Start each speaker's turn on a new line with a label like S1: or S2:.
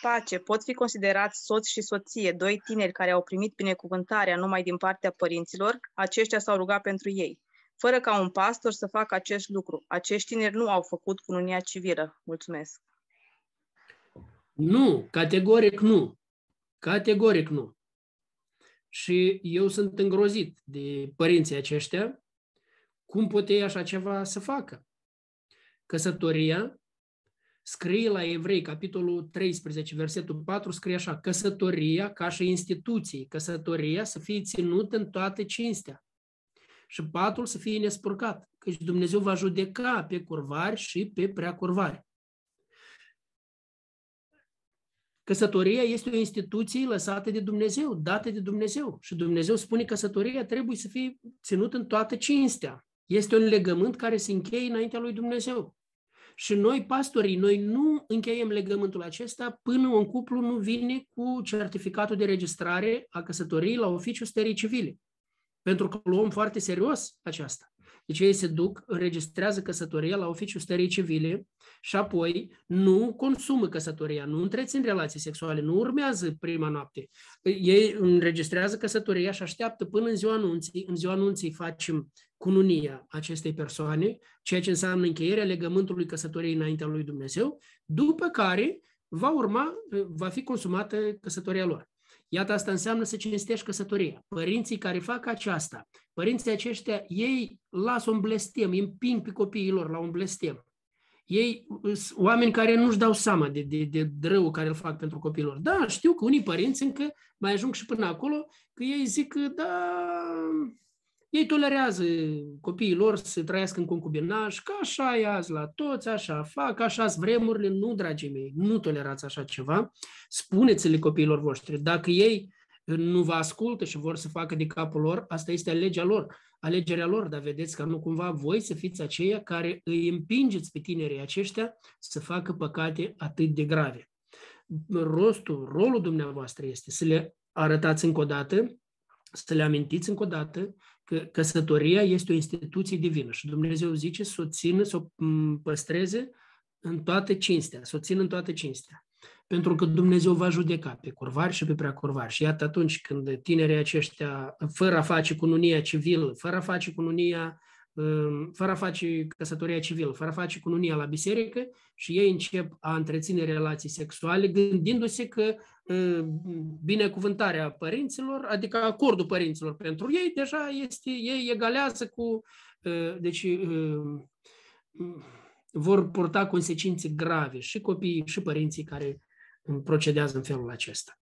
S1: pace pot fi considerați soț și soție, doi tineri care au primit binecuvântarea numai din partea părinților, aceștia s-au rugat pentru ei. Fără ca un pastor să facă acest lucru, acești tineri nu au făcut cununia civilă. Mulțumesc. Nu, categoric nu. Categoric nu. Și eu sunt îngrozit de părinții aceștia. Cum pot ei așa ceva să facă? Căsătoria scrie la Evrei, capitolul 13, versetul 4, scrie așa, căsătoria ca și instituție, căsătoria să fie ținută în toată cinstea și patul să fie nespurcat, căci Dumnezeu va judeca pe curvari și pe prea curvari. Căsătoria este o instituție lăsată de Dumnezeu, dată de Dumnezeu. Și Dumnezeu spune că căsătoria trebuie să fie ținută în toată cinstea. Este un legământ care se încheie înaintea lui Dumnezeu. Și noi, pastorii, noi nu încheiem legământul acesta până un cuplu nu vine cu certificatul de registrare a căsătoriei la oficiul stării civile. Pentru că luăm foarte serios aceasta. Deci ei se duc, înregistrează căsătoria la oficiul stării civile și apoi nu consumă căsătoria, nu întrețin relații sexuale, nu urmează prima noapte. Ei înregistrează căsătoria și așteaptă până în ziua anunții. În ziua anunții facem cununia acestei persoane, ceea ce înseamnă încheierea legământului căsătoriei înaintea lui Dumnezeu, după care va urma, va fi consumată căsătoria lor. Iată, asta înseamnă să cinstești căsătoria. Părinții care fac aceasta, părinții aceștia, ei lasă un blestem, îi împing pe copiii lor la un blestem. Ei oameni care nu-și dau seama de, de, de rău care îl fac pentru copiii lor. Da, știu că unii părinți încă mai ajung și până acolo, că ei zic că da, ei tolerează copiii lor să trăiască în concubinaj, că așa e azi la toți, așa fac, așa sunt vremurile. Nu, dragii mei, nu tolerați așa ceva. Spuneți-le copiilor voștri. Dacă ei nu vă ascultă și vor să facă de capul lor, asta este legea lor, alegerea lor, dar vedeți că nu cumva voi să fiți aceia care îi împingeți pe tinerii aceștia să facă păcate atât de grave. Rostul, rolul dumneavoastră este să le arătați încă o dată, să le amintiți încă o dată că căsătoria este o instituție divină și Dumnezeu zice să o țină, să o păstreze în toată cinstea, să o țină în toată cinstea. Pentru că Dumnezeu va judeca pe curvari și pe prea curvari. Și iată atunci când tinerii aceștia, fără a face cununia civilă, fără a face cununia Ehm, fără a face căsătoria civilă, fără a face cununia la biserică și ei încep a întreține relații sexuale gândindu-se că ehm, binecuvântarea părinților, adică acordul părinților pentru ei, deja este, ei egalează cu, ehm, deci vor purta consecințe grave și copiii și părinții care procedează în felul acesta.